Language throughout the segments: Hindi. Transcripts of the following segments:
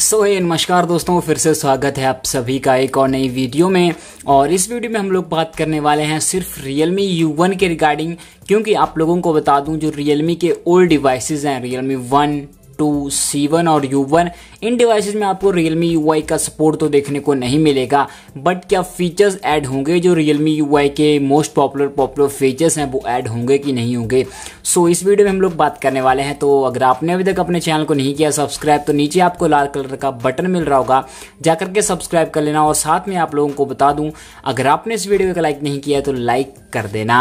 सो so, hey, नमस्कार दोस्तों फिर से स्वागत है आप सभी का एक और नई वीडियो में और इस वीडियो में हम लोग बात करने वाले हैं सिर्फ Realme U1 के रिगार्डिंग क्योंकि आप लोगों को बता दूं जो Realme के ओल्ड डिवाइसेज हैं Realme 1, टू सी वन और यू वन इन डिवाइसेज में आपको रियलमी यू का सपोर्ट तो देखने को नहीं मिलेगा बट क्या फीचर्स ऐड होंगे जो रियलमी यू के मोस्ट पॉपुलर पॉपुलर फीचर्स हैं वो ऐड होंगे कि नहीं होंगे सो so, इस वीडियो में हम लोग बात करने वाले हैं तो अगर आपने अभी तक अपने चैनल को नहीं किया सब्सक्राइब तो नीचे आपको लाल कलर का बटन मिल रहा होगा जाकर के सब्सक्राइब कर लेना और साथ में आप लोगों को बता दूं अगर आपने इस वीडियो को लाइक नहीं किया तो लाइक कर देना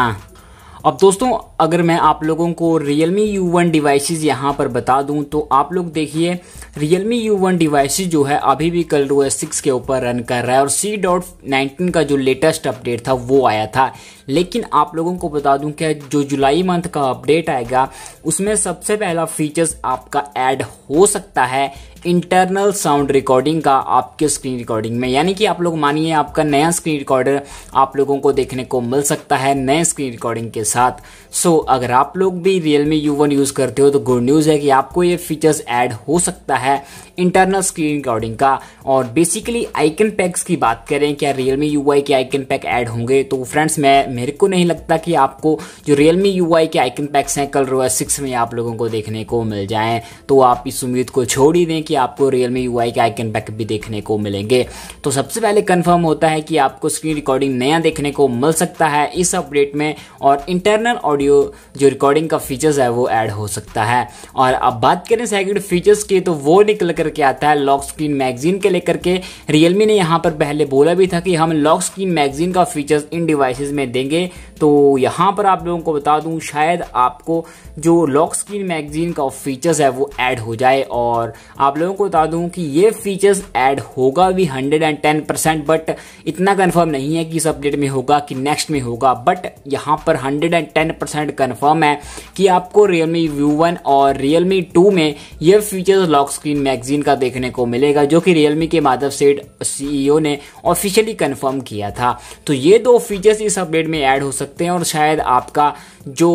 अब दोस्तों अगर मैं आप लोगों को Realme U1 डिवाइसिस यहाँ पर बता दूं तो आप लोग देखिए Realme U1 डिवाइसेस जो है अभी भी कल रो सिक्स के ऊपर रन कर रहा है और सी डॉट नाइनटीन का जो लेटेस्ट अपडेट था वो आया था लेकिन आप लोगों को बता दूं कि जो जुलाई मंथ का अपडेट आएगा उसमें सबसे पहला फीचर्स आपका ऐड हो सकता है इंटरनल साउंड रिकॉर्डिंग का आपके स्क्रीन रिकॉर्डिंग में यानी कि आप लोग मानिए आपका नया स्क्रीन रिकॉर्डर आप लोगों को देखने को मिल सकता है नए स्क्रीन रिकॉर्डिंग के साथ सो so, अगर आप लोग भी रियलमी यू वन यूज़ करते हो तो गुड न्यूज़ है कि आपको ये फीचर्स ऐड हो सकता है इंटरनल स्क्रीन रिकॉर्डिंग का और बेसिकली आइकन पैक्स की बात करें क्या रियलमी यू के आइकन पैक ऐड होंगे तो फ्रेंड्स मैं मेरे को नहीं लगता कि आपको जो रियलमी यू के आइकन पैक्स हैं कल रो सिक्स में आप लोगों को देखने को मिल जाए तो आप इस उम्मीद को छोड़ ही दें कि आपको रियल में यू के आइकन पैक भी देखने को मिलेंगे तो सबसे पहले कन्फर्म होता है कि आपको स्क्रीन रिकॉर्डिंग नया देखने को मिल सकता है इस अपडेट में और इंटरनल ऑडियो जो रिकॉर्डिंग का फीचर्स है वो ऐड हो सकता है और अब बात करें सेकंड फीचर्स की तो वो निकल करके आता है लॉक स्क्रीन मैगजीन के लेकर के रियलमी ने यहाँ पर पहले बोला भी था कि हम लॉक स्क्रीन मैगजीन का फीचर्स इन डिवाइसेस में देंगे तो यहाँ पर आप लोगों को बता दूँ शायद आपको जो लॉक स्क्रीन मैगजीन का फीचर्स है वो ऐड हो जाए और आप लोगों को बता दूं कि ये फीचर्स ऐड होगा भी 110 परसेंट बट इतना कंफर्म नहीं है कि इस अपडेट में होगा कि नेक्स्ट में होगा बट यहाँ पर 110 परसेंट कन्फर्म है कि आपको रियल मी व्यू वन और रियल मी टू में ये फीचर्स लॉक स्क्रीन मैगजीन का देखने को मिलेगा जो कि रियल मी के माधव सेठ सीईओ ने ऑफिशियली कन्फर्म किया था तो ये दो फीचर्स इस अपडेट में ऐड हो सकते हैं और शायद आपका जो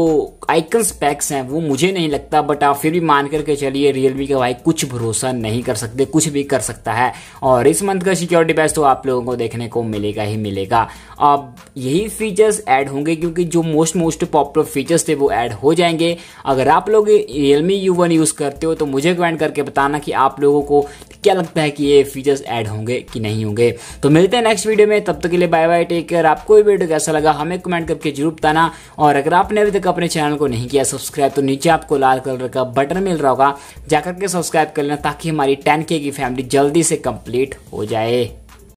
आइकन स्पैक्स हैं वो मुझे नहीं लगता बट आप फिर भी मान करके चलिए रियलमी का भाई कुछ भरोसा नहीं कर सकते कुछ भी कर सकता है और इस मंथ का सिक्योरिटी बैच तो आप लोगों को देखने को मिलेगा ही मिलेगा अब यही फीचर्स ऐड होंगे क्योंकि जो मोस्ट मोस्ट पॉपुलर फीचर्स थे वो ऐड हो जाएंगे अगर आप लोग रियलमी यू वन यूज़ करते हो तो मुझे कमेंट करके बताना कि आप लोगों को क्या लगता है कि ये फीचर्स ऐड होंगे कि नहीं होंगे तो मिलते हैं नेक्स्ट वीडियो में तब तक के लिए बाय बाय टेक केयर आपको ये वीडियो कैसा लगा हमें कमेंट करके जरूर बताना और अगर आपने अभी तक अपने चैनल को नहीं किया सब्सक्राइब तो नीचे आपको लाल कलर का बटन मिल रहा होगा जाकर के सब्सक्राइब कर लेना ताकि हमारी टेन की फैमिली जल्दी से कंप्लीट हो जाए